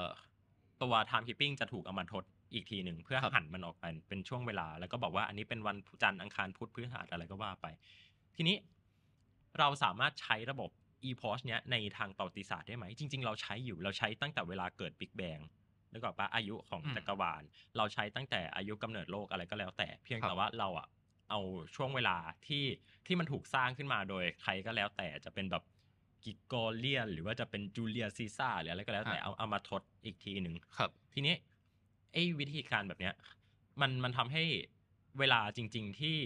ตัว time keeping จะถูกเอามาทดอีกทีหนึ่งเพื่อหันมันออกไปเป็นช่วงเวลา แล้วก็บอกว่าอันนี้เป็นวันจันทร์อังคารพุธพฤหัสอะไรก็ว่าไป ทีนี้เราสามารถใช้ระบบ e p o s เนี้ยในทางประวัติศาสตร์ได้ไหมจริงๆเราใช้อยู่เราใช้ตั้งแต่เวลาเกิด Big Bang ้วก็อกปะอายุของจักรวาล เราใช้ตั้งแต่อายุกำเนิดโลกอะไรก็แล้วแต่เพียงแต่ว่าเราอะเอาช่วงเวลาที่ที่มันถูกสร้างขึ้นมาโดยใครก็แล้ว แต่จะเป็นแบบกิโกเลียหรือว่าจะเป็นจูเลียซีซ่าหรืออะไรก็แล้ว แต่เอาเอามาทดอีกทีหนึ่ง ครับ ทีนี้ไอ้วิธีการแบบเนี้ย มันมันทำให้เวลาจริง ๆที่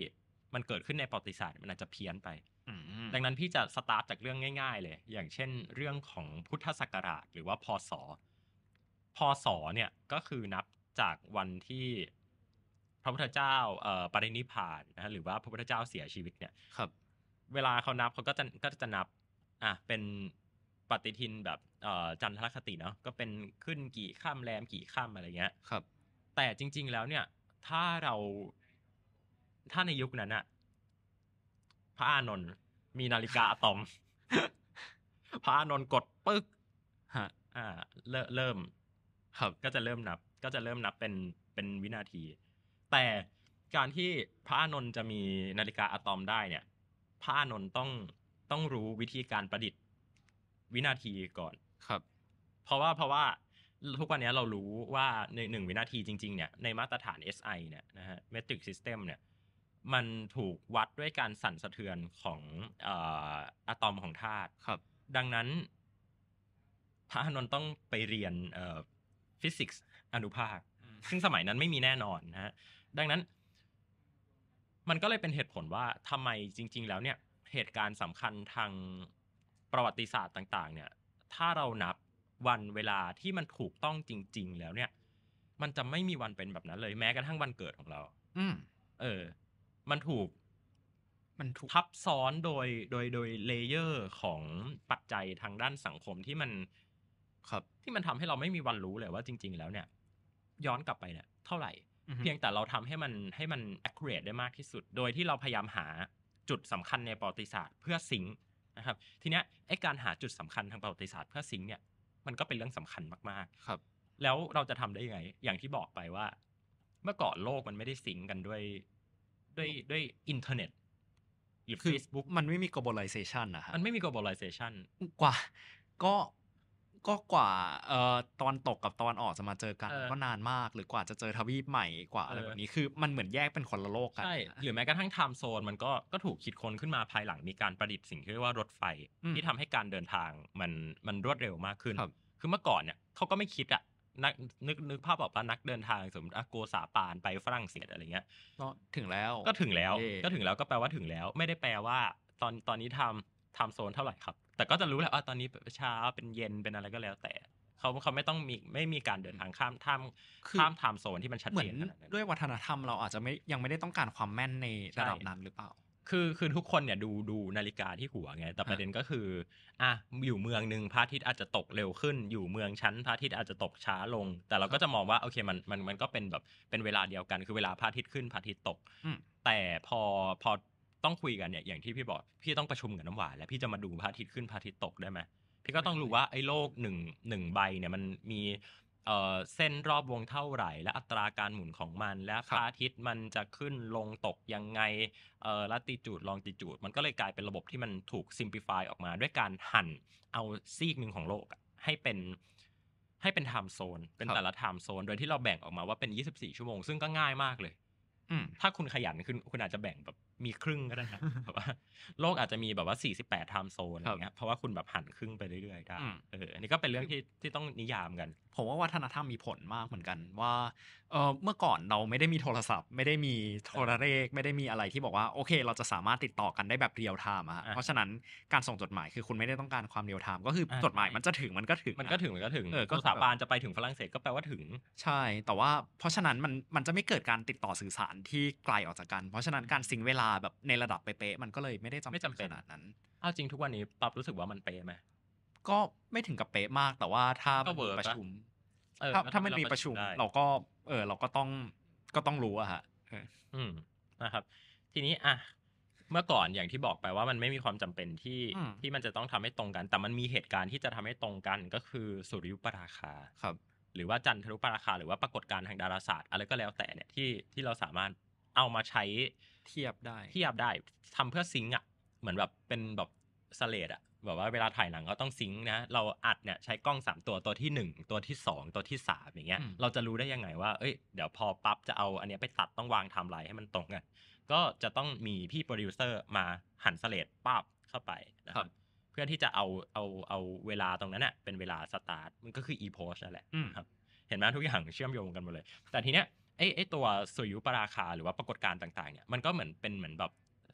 มันเกิดขึ้นในประวัติศาสตร์มันอาจจะเพี้ยนไปดังนั้นพี่จะสตาร์ทจากเรื่องง่าย ๆเลย อย่างเช่น เรื่องของพุทธศักราช หรือว่าพศ พศเนี่ยก็คือนับจากวันที่พระพุทธเจ้าปรินิพพานนะหรือว่าพระพุทธเจ้าเสียชีวิตเนี่ยครับ เวลาเขานับเขาก็จะก็จะนับอ่ะเป็นปฏิทินแบบจันทรคติเนาะก็เป็นขึ้นกี่ข้ามแรมกี่ข้ามอะไรเงี้ย ครับ แต่จริง ๆ แล้วเนี่ยถ้าเราถ้าในยุคนั้นอะพระอานนท์มีนาฬิกาอะตอมพระอานนท์กดปึ๊กฮะอ่าเริ่มครับก็จะเริ่มนับ ก็จะเริ่มนับเป็นเป็นวินาที แต่การที่พระอานนท์จะมีนาฬิกาอะตอมได้เนี่ยพระอานนท์ต้องต้องรู้วิธีการประดิษฐ์วินาทีก่อนครับ เพราะว่าเพราะว่าทุกวันนี้เรารู้ว่าในหนึ่งวินาทีจริงๆเนี่ย ในมาตรฐาน SI เนี่ยนะฮะ metric system เนี่ย มันถูกวัดด้วยการสั่นสะเทือนของอะตอมของธาตุครับ ดังนั้นพระนนท์ต้องไปเรียนฟิสิกส์ อนุภาค ซึ่งสมัยนั้นไม่มีแน่นอนนะฮะ ดังนั้น มันก็เลยเป็นเหตุผลว่าทำไมจริง ๆ แล้วเนี่ยเหตุการณ์สำคัญทางประวัติศาสตร์ต่าง ๆ เนี่ย ถ้าเรานับวันเวลาที่มันถูกต้องจริง ๆ แล้ว เนี่ย มันจะไม่มีวันเป็นแบบนั้น เลยแม้กระทั่งวันเกิดของเรา อืม เออ มันถูก มันถูกทับซ้อนโดยโดยโดยเลเยอร์ของปัจจัยทางด้านสังคมที่มัน ครับ ที่มันทำให้เราไม่มีวันรู้เลยว่าจริง ๆ แล้ว เนี่ย ย้อนกลับไปเนี่ยเท่าไหร่ เพียงแต่เราทำให้มันให้มัน accurate ได้มากที่สุด โดยที่เราพยายามหาจุดสำคัญในประวัติศาสตร์เพื่อสิงนะครับ ทีเนี้ยไอ้การหาจุดสำคัญทางประวัติศาสตร์เพื่อสิงเนี่ยมันก็เป็นเรื่องสำคัญมากๆครับ แล้วเราจะทำได้ยังไง อย่างที่บอกไปว่า เมื่อก่อนโลกมันไม่ได้สิงกันด้วยด้วยด้วยอินเทอร์เน็ตหรือ Facebook มันไม่มี globalization นะฮะมันไม่มี globalization กว่า ก็ก็กว่าเอ่อตอนตกกับตอนออกจะมาเจอกันก็นานมากหรือกว่าจะเจอทวีปใหม่กว่าอะไรแบบนี้คือมันเหมือนแยกเป็นคนละโลกกันใช่หรือแม้กระทั่งไทม์โซนมันก็ก็ถูกคิดค้นขึ้นมาภายหลังมีการประดิษฐ์สิ่งที่เรียกว่ารถไฟที่ทำให้การเดินทางมันมันรวดเร็วมากขึ้นคือเมื่อก่อนเนี่ยเขาก็ไม่คิดอะนักนึกนึกภาพออกปะนักเดินทางสมมติอโกสาปานไปฝรั่งเศสอะไรเงี้ยถึงแล้วก็ถึงแล้วก็ถึงแล้วก็แปลว่าถึงแล้ว ไม่ได้แปลว่า ตอนตอนนี้ทำทำโซน เท่าไหร่ครับแต่ก็จะรู้แหละว่าตอนนี้เช้า เป็นเย็นเป็นอะไรก็แล้ว แต่เขาเขาไม่ต้องมีไม่มีการเดินทางข้ามท่ามข้ามไทม์โซนที่มันชัดเจนด้วยวัฒนธรรมเราอาจจะไม่ยังไม่ได้ต้องการความแม่นในระดับนั้นหรือเปล่า คือคือทุกคนเนี่ยดูดูนาฬิกาที่หัวไง แต่ประเด็นก็คืออ่ะอยู่เมืองหนึ่งพระอาทิตย์อาจจะตกเร็วขึ้น อยู่เมืองชั้นพระอาทิตย์อาจจะตกช้าลงแต่เราก็จะมองว่าโอเคมันมันมันก็เป็นแบบเป็นเวลาเดียวกัน คือเวลาพระอาทิตย์ขึ้นพระอาทิตย์ตกแต่พอพอต้องคุยกันเนี่ยอย่างที่พี่บอกพี่ต้องประชุมกับน้ำหวานแล้ว พี่จะมาดูพระอาทิตย์ขึ้นพระอาทิตย์ตกได้ไหมพี่ก็ต้องรู้ว่าไอ้โลกหนึ่งหนึ่งใบเนี่ยมันมีเอ่อเส้นรอบวงเท่าไหร่และอัตราการหมุนของมัน และพระอาทิตย์มันจะขึ้นลงตก ยังไงเอ่อลัติจูด ลองติจูด มันก็เลยกลายเป็นระบบที่มันถูกซิมพลิฟายออกมาด้วยการหั่นเอาซีกหนึ่งของโลกให้เป็น ให้เป็นไทม์โซนเป็นแต่ละไทม์โซน โดยที่เราแบ่งออกมาว่าเป็น24ชั่วโมงซึ่งก็ง่ายมากเลยถ้าคุณขยันคุณคุณอาจจะแบ่งแบบมีครึ่งก็ได้นะแบบว่าโลกอาจจะมีแบบว่า48ไทม์โซนอะไรเงี้ยเพราะว่าคุณแบบหันครึ่งไปเรื่อยๆได้เอออันนี้ก็เป็นเรื่องที่ที่ต้องนิยามกันผมว่าวัฒนธรรมมีผลมากเหมือนกันว่าเออเมื่อก่อนเราไม่ได้มีโทรศัพท์ ไม่ได้มีโทรเลขไม่ได้มีอะไรที่บอกว่าโอเค เราจะสามารถติดต่อกันได้แบบเรียลไทม์อะเพราะฉะนั้นการส่งจดหมายคือคุณไม่ได้ต้องการความเรียลไทม์ก็คือจดหมายมันจะถึงมันก็ถึงมันก็ถึงมันก็ถึงเออก็สาบานจะไปถึงฝรั่งเศสก็แปลว่าถึงใช่แต่ว่าเพราะฉะนั้นมันมันจะไม่เกิดการติดต่อสื่อสารที่ไกลออกจากกันเพราะฉะนั้นการสิงเวลาแบบในระดับเป๊ะมันก็เลยไม่ได้จำไม่จำเป็นขนาดนั้น เอาจริงทุกวันนี้ปรับรู้สึกว่ามันเป๊ะไหมก็ไม่ถึงกับเป๊ะมาก แต่ว่าถ้าประชุมถ้าถ้าม่มีประชุม เราก็ เออเราก็ต้องก็ต้องรู้อะฮะอืมนะครับทีนี้อ่ะเมื่อก่อนอย่างที่บอกไปว่ามันไม่มีความจำเป็นที่ที่มันจะต้องทำให้ตรงกัน แต่มันมีเหตุการณ์ที่จะทำให้ตรงกันก็คือสุริยุปราคาครับ หรือว่าจันทรุปราคาหรือว่าปรากฏการณ์ทางดาราศาสตร์อะไรก็แล้วแต่เนี่ยที่ที่เราสามารถเอามาใช้เทียบได้ เทียบได้ทำเพื่อซิงค์อ่ะ เหมือนแบบเป็นแบบสเลดอ่ะ แบบว่าเวลาถ่ายหนังเขาต้องซิงค์นะ เราอัดเนี่ยใช้กล้อง3ตัว ตัวที่1 ตัวที่ 2 ตัวที่3อย่างเงี้ย เราจะรู้ได้ยังไง ว่า เอ้ยเดี๋ยวพอปั๊บจะเอาอันเนี้ยไปตัดต้องวางไทม์ไลน์ให้มันตรงกันก็จะต้องมีพี่โปรดิวเซอร์มาหันสเลดปั๊บเข้าไปนะครับ เพื่อที่จะเอาเอาเอาเวลาตรงนั้นเน่ะเป็นเวลาสตาร์ทมันก็คืออีโพ t นั่นแหละครับเห็นไหมทุกอย่างเชื่อมโยงกันหมดเลย แต่ทีเนี้ยไอ้ไอ้ตัวสุริยุปราคาหรือว่าปรากฏการณ์ต่างๆ เนี่ย มันก็เหมือนเป็นเหมือนแบบ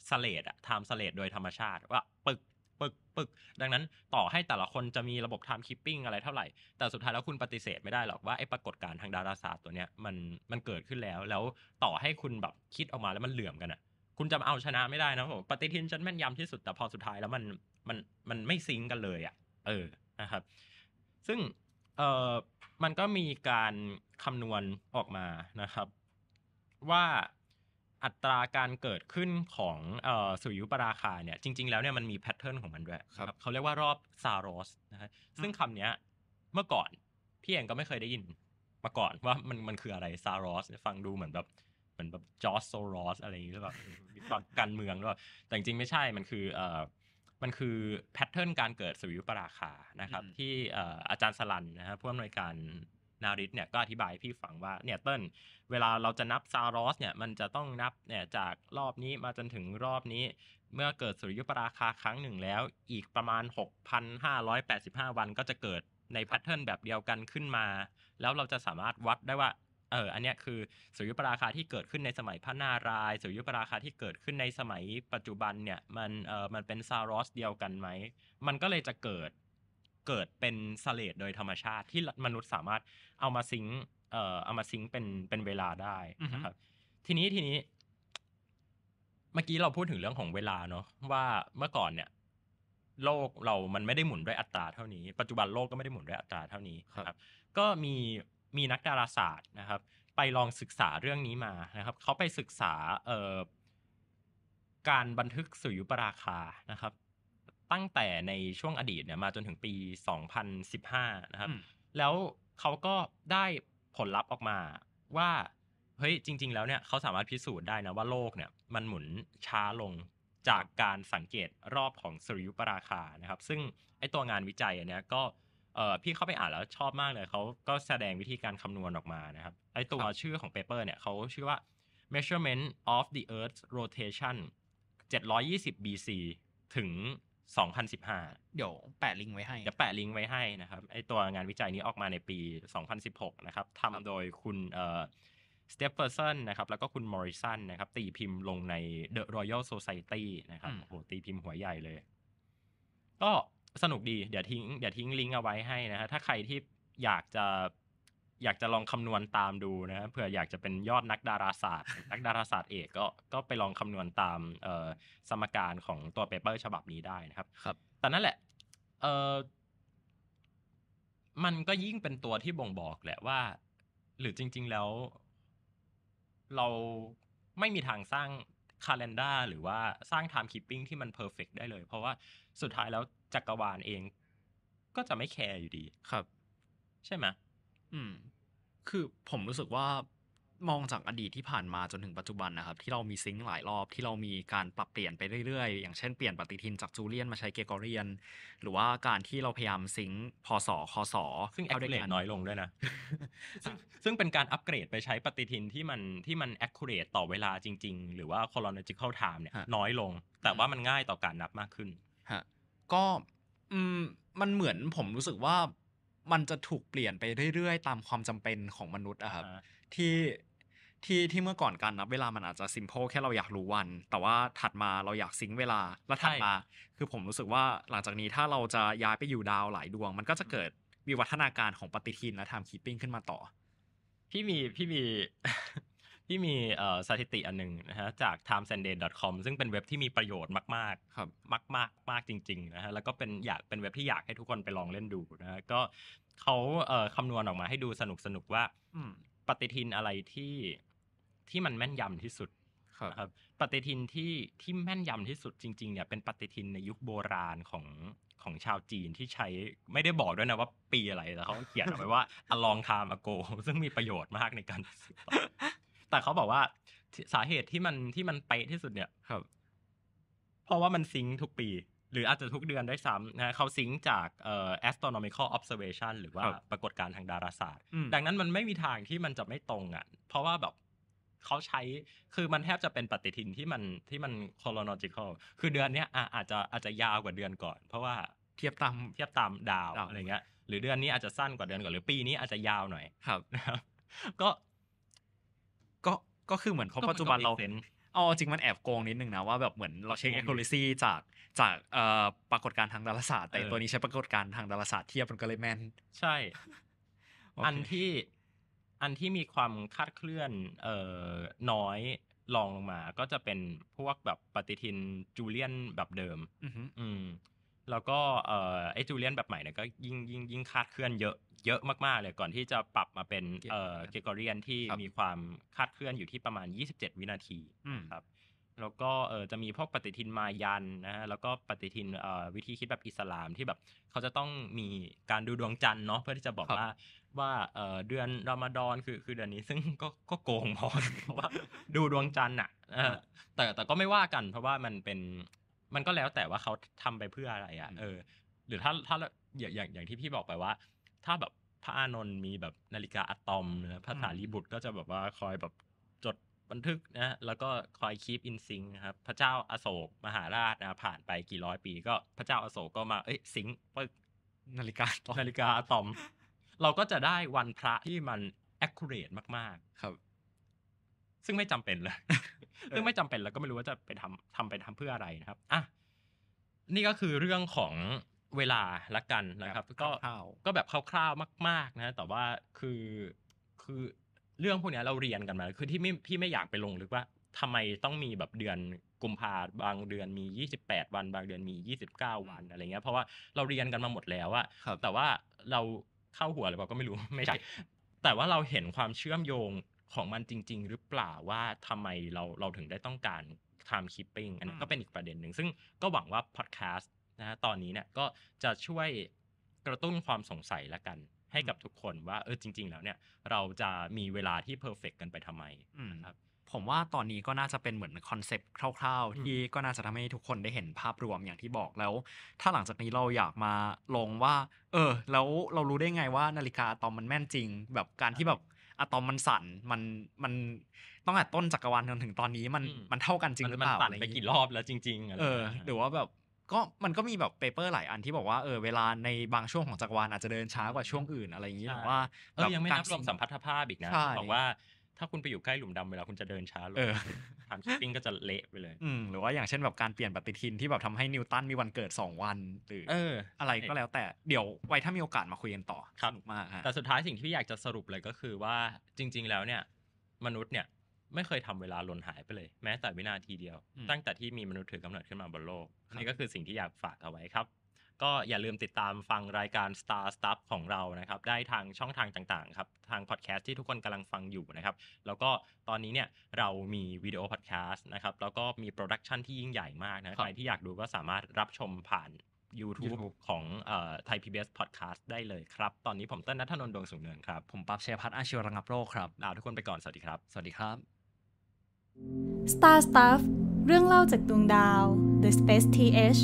สเลดอะไทม์สเลดโดยธรรมชาติ ว่าปึกปึกปึก ดังนั้นต่อให้แต่ละคนจะมีระบบไทม์คิปปิ้งอะไรเท่าไหร่ แต่สุดท้ายแล้วคุณปฏิเสธไม่ได้หรอกว่าไอ้ปรากฏการณ์ทางดาราศาสตร์ตัวเนี้ยมันมันเกิดขึ้นแล้ว แล้วต่อให้คุณแบบคิดออกมาแล้วมันเหลื่อมกันอะคุณจะเอาชนะไม่ได้นะผมปฏิทินฉันแม่นยำที่สุดแต่พอสุดท้ายแล้วมันมันมันไม่ซิงกันเลยอะเออนะครับ ซึ่งเอ่อมันก็มีการคำนวณออกมานะครับ ว่าอัตราการเกิดขึ้นของสุริยุปราคาเนี่ยจริงๆแล้วเนี่ยมันมีแพทเทิร์นของมันด้วย ครับ เขาเรียกว่ารอบซารอสนะฮะซึ่งคำเนี้ยเมื่อก่อนพี่เองก็ไม่เคยได้ยินมาก่อนว่ามันมันคืออะไรซารอสฟังดูเหมือนแบบเหมือนแบบจอร์สโซรอสอะไรอย่างเงี้ยหรือเปล่ามีความการเมืองหรือเปล่าแต่จริงๆไม่ใช่มันคือมันคือแพทเทิร์นการเกิดสวิวปราคา นะครับ ที่อาจารย์สลันนะฮะผู้อำนวยการนาริสเนี่ยก็อธิบายพี่ฟังว่า เนี่ยเติ้ลเวลาเราจะนับซารอสเนี่ย มันจะต้องนับเนี่ยจากรอบนี้มาจนถึงรอบนี้ เมื่อเกิดสุริยุปราคาครั้งหนึ่งแล้ว อีกประมาณ6,585วันก็จะเกิดในแพทเทิร์นแบบเดียวกันขึ้นมา แล้วเราจะสามารถวัดได้ว่าเออ อันเนี้ยคือสุริยุปราคาที่เกิดขึ้นในสมัยพระนารายณ์สุริยุปราคาที่เกิดขึ้นในสมัยปัจจุบันเนี่ย มันเออมันเป็นซารอสเดียวกันไหมมันก็เลยจะเกิดเกิดเป็นสเลดโดยธรรมชาติที่มนุษย์สามารถเอามาซิงเอ่อเอามาซิงเป็นเป็นเวลาได้นะครับ ทีนี้ทีนี้ เมื่อกี้เราพูดถึงเรื่องของเวลาเนาะว่าเมื่อก่อนเนี่ย โลกเรามันไม่ได้หมุนด้วยอัตราเท่านี้ ปัจจุบันโลกก็ไม่ได้หมุนด้วยอัตราเท่านี้ครับ ก็มีมีนักดาราศาสตร์นะครับ ไปลองศึกษาเรื่องนี้มานะครับเขาไปศึกษาการบันทึกสุริยุปราคานะครับ ตั้งแต่ในช่วงอดีตเนี่ยมาจนถึงปี2015นะครับ แล้วเขาก็ได้ผลลัพธ์ออกมาว่าเฮ้ยจริง ๆ แล้วเนี่ยเขาสามารถพิสูจน์ได้นะว่าโลกเนี่ย มันหมุนช้าลงจากการสังเกตรอบของสุริยุปราคานะครับ ซึ่งไอตัวงานวิจัยอันเนี้ยก็เออพี่เข้าไปอ่านแล้วชอบมากเลยเขาก็แสดงวิธีการคำนวณออกมานะครับ ไอตัวชื่อของเปเปอร์เนี่ยเขาชื่อว่า measurement of the Earth's rotation 720 BC ถึง 2015 เดี๋ยวแปะลิงก์ไว้ให้เดี๋ยวแปะลิงก์ไว้ให้นะครับ ไอตัวงานวิจัยนี้ออกมาในปี 2016 นะครับทำโดยคุณ เอ่อ สเตฟเฟอร์สัน นะครับแล้วก็คุณมอริสัน นะครับ ตีพิมพ์ลงใน The Royal Society นะครับโอ้โหตีพิมพ์หัวใหญ่เลย ก็สนุกดี เดี๋ยวทิ้ง เดี๋ยวทิ้งลิงก์เอาไว้ให้นะฮะถ้าใครที่อยากจะ อยากจะลองคำนวณตามดูนะเผื่ออยากจะเป็นยอดนักดาราศาสตร์ นักดาราศาสตร์เอกก็ก็ไปลองคำนวณตามสมการของตัวเปเปอร์ฉบับนี้ได้นะครับ ครับ แต่นั่นแหละมันก็ยิ่งเป็นตัวที่บ่งบอกแหละว่า หรือจริง ๆแล้ว เราไม่มีทางสร้างคาล endar หรือว่าสร้างไทม์คิปปิ้งที่มันเพอร์เฟกได้เลย เพราะว่าสุดท้ายแล้วจักรวาลเอง ก็จะไม่แคร์อยู่ดี ครับ ใช่ไหมอืม คือผมรู้สึกว่ามองจากอดีตที่ผ่านมาจนถึงปัจจุบันนะครับ ที่เรามีซิงค์หลายรอบที่เรามีการปรับเปลี่ยนไปเรื่อยๆอย่างเช่นเปลี่ยนปฏิทินจากจูเลียนมาใช้เกโกเรียน หรือว่าการที่เราพยายามซิงค์พศคศซึ่งแอคเรทน้อยลงด้วยนะ ซึ่งเป็นการอัปเกรดไปใช้ปฏิทินที่มันที่มันแอคคเรทต่อเวลาจริง ๆ หรือว่า chronological time เนี่ย น้อยลงแต่ว่ามันง่ายต่อการนับมากขึ้นก็อืมมันเหมือนผมรู้สึกว่า มันจะถูกเปลี่ยนไปเรื่อยๆตามความจำเป็นของมนุษย์อะครับ ที่ที่ที่เมื่อก่อนการนับเวลามันอาจจะซิมโพแค่เราอยากรู้วัน แต่ว่าถัดมาเราอยากซิงเวลาแล้วถัดมา คือผมรู้สึกว่าหลังจากนี้ถ้าเราจะย้ายไปอยู่ดาวหลายดวง มันก็จะเกิดวิวัฒนาการของปฏิทินและไทม์คีปปิ้งขึ้นมาต่อ พี่มีพี่มีพี่มีสถิติอันหนึ่งนะฮะจาก timesanday.com ซึ่งเป็นเว็บที่มีประโยชน์มาก ๆ ครับ มากมากมากจริงๆนะฮะ แล้วก็เป็นอยากเป็นเว็บที่อยากให้ทุกคนไปลองเล่นดูนะฮะ ก็เขาคำนวณออกมาให้ดูสนุกสนุกว่าปฏิทินอะไรที่ที่มันแม่นยำที่สุด ครับ ปฏิทินที่ที่แม่นยำที่สุดจริงๆ เนี่ย เป็นปฏิทินในยุคโบราณของของชาวจีนที่ใช้ไม่ได้บอกด้วยนะว่า ปีอะไรแต่เขาเขียนเอาไว้ว่า along time ago ซึ่งมีประโยชน์มากในการแต่เขาบอกว่าสาเหตุที่มันที่มันเป๊ะที่สุดเนี่ย ครับ เพราะว่ามันซิงทุกปี หรืออาจจะทุกเดือนได้ซ้ำนะเขาซิงจากเอ่อ astronomical observation หรือว่าปรากฏการณ์ทางดาราศาสตร์ดังนั้นมันไม่มีทางที่มันจะไม่ตรงอ่ะเพราะว่าแบบเขาใช้คือมันแทบจะเป็นปฏิทินที่มันที่มัน chronological คือเดือนเนี้ยอาจจะอาจจะยาวกว่าเดือนก่อน เพราะว่าเทียบตาม เทียบตามดาวอะไรเงี้ย หรือเดือนนี้อาจจะสั้นกว่าเดือนก่อนหรือปีนี้อาจจะยาวหน่อยครับครับก็ก็ก็คือเหมือนเพราะปัจจุบันเราเอาจริงมันแอบโกงนิดนึงนะว่าแบบเหมือนเราเช็ค accuracy จากจากปรากฏการณ์ทางดาราศาสตร์แต่ตัวนี้ใช้ปรากฏการณ์ทางดาราศาสตร์เทียบมันก็เลยแม่นใช่อันที่อันที่มีความคาดเคลื่อนเอ่อน้อยลองลงมา ก็จะเป็นพวกแบบปฏิทินจูเลียนแบบเดิม อืมแล้วก็ไอจูเลียนแบบใหม่เนี่ยก็ ยิ่งยิ่งยิ่งคาดเคลื่อนเยอะเยอะมากๆเลยก่อนที่จะปรับมาเป็นเกเกอเรียนที่มีความคาดเคลื่อนอยู่ที่ประมาณ27วินาทีครับ แล้วก็เออจะมีพวกปฏิทินมายันนะฮะแล้วก็ปฏิทินเอ่อวิธีคิดแบบอิสลามที่แบบเขาจะต้องมีการดูดวงจันทร์เนาะเพื่อที่จะบอกว่าว่าเออเดือนรอมฎอนคือคือเดือนนี้ ซึ่งก็ก็โกงพอเพราะว่า ดูดวงจันทร์อ่ะแต่แต่ก็ไม่ว่ากัน เพราะว่ามันเป็นมันก็แล้วแต่ว่าเขาทำไปเพื่ออะไร อ่ะ เออ หรือถ้าถ้าอย่างอย่างอย่างที่พี่บอกไปว่า ถ้าแบบพระอานนท์มีแบบนาฬิกาอะตอมนะพระสารีบุตรก็จะแบบว่าคอยแบบจดบันทึกนะแล้วก็คอยคีปอินซิงครับ พระเจ้าอโศกมหาราชนะผ่านไปกี่ร้อยปี ก็พระเจ้าอโศกก็มาเอ้ยซิงปึ๊กนาฬิกานาฬิกาอะตอม เราก็จะได้วันพระที่มัน accurate มากๆครับซึ่งไม่จำเป็นเลยซึ่งไม่จำเป็นแล้วก็ไม่รู้ว่าจะไปทำทำไปทำเพื่ออะไรนะครับ อ่ะ นี่ก็คือเรื่องของเวลาละกันนะครับ ก็ก็แบบคร่าวๆมาก ๆ นะ แต่ว่าคือคือเรื่องพวกนี้เราเรียนกันมา คือที่ไม่พี่ไม่อยากไปลงลึกว่าทำไมต้องมีแบบเดือนกุมภาบางเดือนมี28วัน บางเดือนมี29วันอะไรเงี้ย เพราะว่าเราเรียนกันมาหมดแล้วอะแต่ว่าเราเข้าหัวหรือเปล่าก็ไม่รู้ ไม่ใช่ แต่ว่าเราเห็นความเชื่อมโยงของมันจริง ๆ หรือเปล่าว่าทำไมเราเราถึงได้ต้องการ time keeping อันนี้ก็เป็นอีกประเด็นหนึ่งซึ่งก็หวังว่า podcast นะฮะตอนนี้เนี่ยก็จะช่วยกระตุ้นความสงสัยละกันให้กับทุกคนว่าเออจริง ๆแล้วเนี่ย เราจะมีเวลาที่เพอร์เฟกกันไปทำไมนะครับผมว่าตอนนี้ก็น่าจะเป็นเหมือนคอนเซปต์คร่าวๆ ที่ก็น่าจะทำให้ทุกคนได้เห็นภาพรวมอย่างที่บอกแล้ว ถ้าหลังจากนี้เราอยากมาลงว่า เออแล้วเรารู้ได้ไงว่านาฬิกาตอมมันแม่นจริง แบบการที่แบบอะตอมมันสั่นมันมันต้องแต่ต้นจักรวาลจนถึงตอนนี้มันมันเท่ากันจริงหรือเปล่ามันสั่นไปกี่รอบแล้วจริงๆเออหรือว่าแบบก็มันก็มีแบบเปเปอร์หลายอันที่บอกว่าเออเวลาในบางช่วงของจักรวาลอาจจะเดินช้ากว่าช่วงอื่นอะไรอย่างนี้หรือว่าเออยังไม่นับรวมสัมพัทธภาพอีกนะ บอกว่าถ้าคุณไปอยู่ใกล้หลุมดำเวลาคุณจะเดินช้าลงทางชิปปิ้งก็จะเละไปเลยอืหรือว่าอย่างเช่นแบบการเปลี่ยนปฏิทินที่แบบทำให้นิวตันมีวันเกิด 2 วันหรืออะไรก็แล้วแต่เดี๋ยวไว้ถ้ามีโอกาสมาคุยกันต่อสนุกมากแต่สุดท้ายสิ่งที่อยากจะสรุปเลยก็คือว่าจริง ๆแล้วเนี่ย มนุษย์เนี่ยไม่เคยทำเวลาหล่นหายไปเลย แม้แต่วินาทีเดียว ตั้งแต่ที่มีมนุษย์ถือกำเนิดขึ้นมาบนโลกนี่ก็คือสิ่งที่อยากฝากเอาไว้ครับก็อย่าลืมติดตามฟังรายการ Star Stuff ของเรานะครับ ได้ทางช่องทางต่างๆครับ ทางพอดแคสต์ที่ทุกคนกำลังฟังอยู่นะครับแล้วก็ตอนนี้เนี่ยเรามีวิดีโอพอดแคสต์นะครับ แล้วก็มีโปรดักชันที่ยิ่งใหญ่มากนะใครที่อยากดูก็สามารถรับชมผ่าน YouTube, YouTube. ของไทยพีบีเอสพอดแคสต์ได้เลยครับ ตอนนี้ผมเต้นนัทนนท์ดวงสุงเนินครับ ผมปั๊บเชยพัฒน์อาชีวรังับโรคครับลาทุกคนไปก่อนสวัสดีครับสวัสดีครับ Star Stuff เรื่องเล่าจากดวงดาว The Space TH